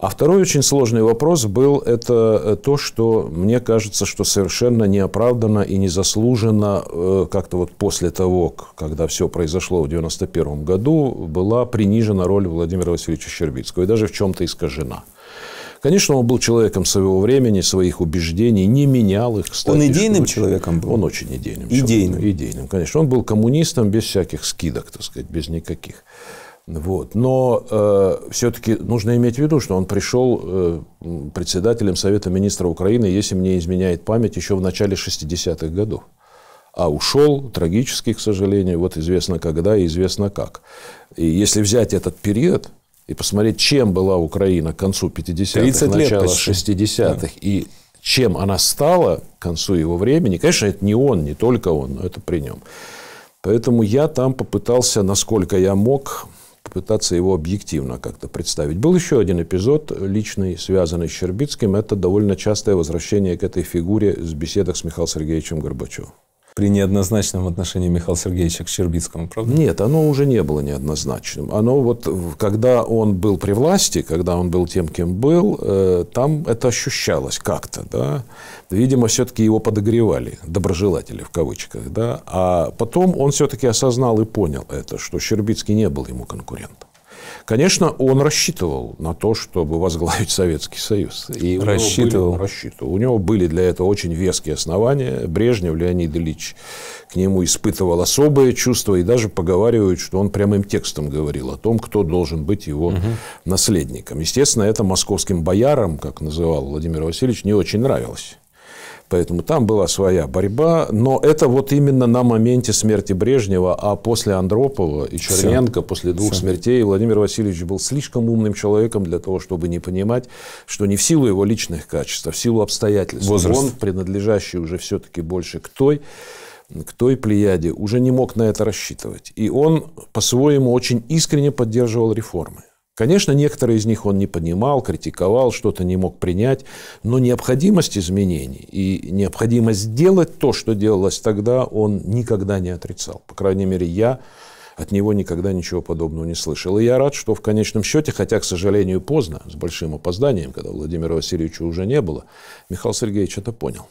А второй очень сложный вопрос был это э, то, что мне кажется, что совершенно неоправданно и незаслуженно э, как-то вот после того, когда все произошло в 1991 году, была принижена роль Владимира Васильевича Щербицкого и даже в чем-то искажена. Конечно, он был человеком своего времени, своих убеждений, не менял их, кстати. Он идейным очень, человеком был? Он очень идейным. Идейным? Человеком, идейным, конечно. Он был коммунистом без всяких скидок, так сказать, без никаких. Вот. Но э, все-таки нужно иметь в виду, что он пришел э, председателем Совета министров Украины, если мне изменяет память, еще в начале 60-х годов. А ушел, трагически, к сожалению, вот известно когда и известно как. И если взять этот период и посмотреть, чем была Украина к концу 50-х, начало 60-х, да. и чем она стала к концу его времени, конечно, это не он, не только он, но это при нем. Поэтому я там попытался, насколько я мог, попытаться его объективно как-то представить. Был еще один эпизод, личный, связанный с Щербицким. Это довольно частое возвращение к этой фигуре с беседах с Михаилом Сергеевичем Горбачевым при неоднозначном отношении Михаила Сергеевича к Щербицкому, правда? Нет, оно уже не было неоднозначным. Оно вот, э, когда он был при власти, когда он был тем, кем был, э, там это ощущалось как-то, да. Видимо, все-таки его подогревали, доброжелатели в кавычках, да. А потом он все-таки осознал и понял это, что Щербицкий не был ему конкурентом. Конечно, он рассчитывал на то, чтобы возглавить Советский Союз. И рассчитывал. Были, рассчитывал. У него были для этого очень веские основания. Брежнев Леонид Ильич к нему испытывал особое чувство. И даже поговаривают, что он прямым текстом говорил о том, кто должен быть его угу. наследником. Естественно, это московским боярам, как называл Владимир Васильевич, не очень нравилось. Поэтому там была своя борьба, но это вот именно на моменте смерти Брежнева, а после Андропова и Черненко, Все. после двух Все. смертей, Владимир Васильевич был слишком умным человеком для того, чтобы не понимать, что не в силу его личных качеств, а в силу обстоятельств. Возраст. Он, принадлежащий уже все-таки больше к той, к той плеяде, уже не мог на это рассчитывать. И он по-своему очень искренне поддерживал реформы. Конечно, некоторые из них он не понимал, критиковал, что-то не мог принять, но необходимость изменений и необходимость сделать то, что делалось тогда, он никогда не отрицал. По крайней мере, я от него никогда ничего подобного не слышал. И я рад, что в конечном счете, хотя, к сожалению, поздно, с большим опозданием, когда Владимира Васильевича уже не было, Михаил Сергеевич это понял.